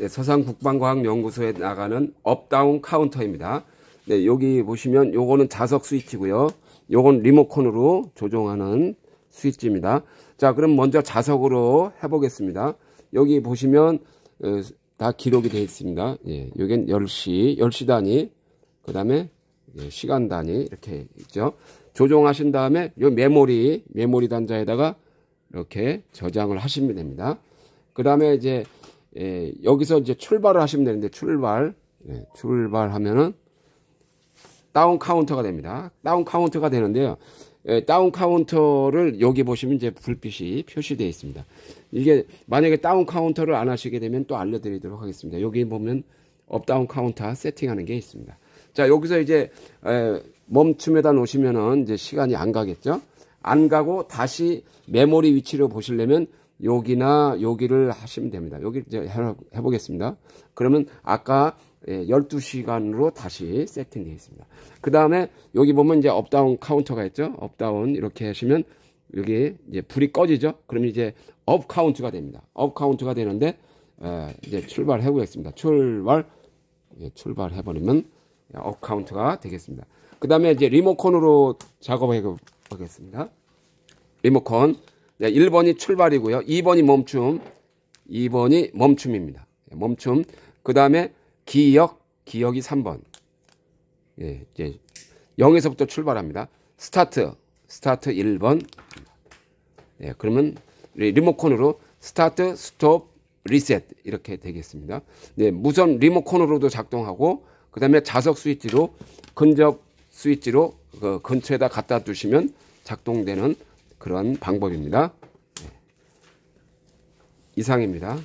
네, 서상 국방과학연구소에 나가는 업다운 카운터입니다. 네, 여기 보시면 요거는 자석 스위치고요. 요건 리모컨으로 조종하는 스위치입니다. 자, 그럼 먼저 자석으로 해보겠습니다. 여기 보시면 어, 다 기록이 되어 있습니다. 예, 여긴 10시, 10시 단위, 그 다음에 예, 시간 단위 이렇게 있죠. 조종하신 다음에 요 메모리, 메모리 단자에다가 이렇게 저장을 하시면 됩니다. 그 다음에 이제 예, 여기서 이제 출발을 하시면 되는데 출발 예, 출발하면은 다운 카운터가 됩니다. 다운 카운터가 되는데요. 예, 다운 카운터를 여기 보시면 이제 불빛이 표시되어 있습니다. 이게 만약에 다운 카운터를 안 하시게 되면 또 알려드리도록 하겠습니다. 여기 보면 업다운 카운터 세팅하는 게 있습니다. 자 여기서 이제 에, 예, 멈춤에다 놓으시면은 이제 시간이 안 가겠죠. 안 가고 다시 메모리 위치를 보시려면 여기나 여기를 하시면 됩니다. 여기 이제 해보겠습니다. 그러면 아까 12시간으로 예, 다시 세팅되어 있습니다. 그 다음에 여기 보면 이제 업다운 카운터가 있죠. 업다운 이렇게 하시면 여기 이제 불이 꺼지죠. 그러면 이제 업 카운트가 됩니다. 업 카운트가 되는데 예, 이제 출발해 보겠습니다. 출발 예, 출발해 버리면 업 카운트가 되겠습니다. 그 다음에 이제 리모컨으로 작업해 보겠습니다. 리모컨 네, 1번이 출발이고요. 2번이 멈춤. 2번이 멈춤입니다. 네, 멈춤. 그 다음에 기역, 기역이 3번. 예, 이제 0에서부터 출발합니다. 스타트, 스타트 1번. 예, 그러면 리모컨으로 스타트, 스톱, 리셋 이렇게 되겠습니다. 네, 무선 리모컨으로도 작동하고 그 다음에 자석 스위치로 근접 스위치로 그 근처에다 갖다 두시면 작동되는 그런 방법입니다. 네. 이상입니다.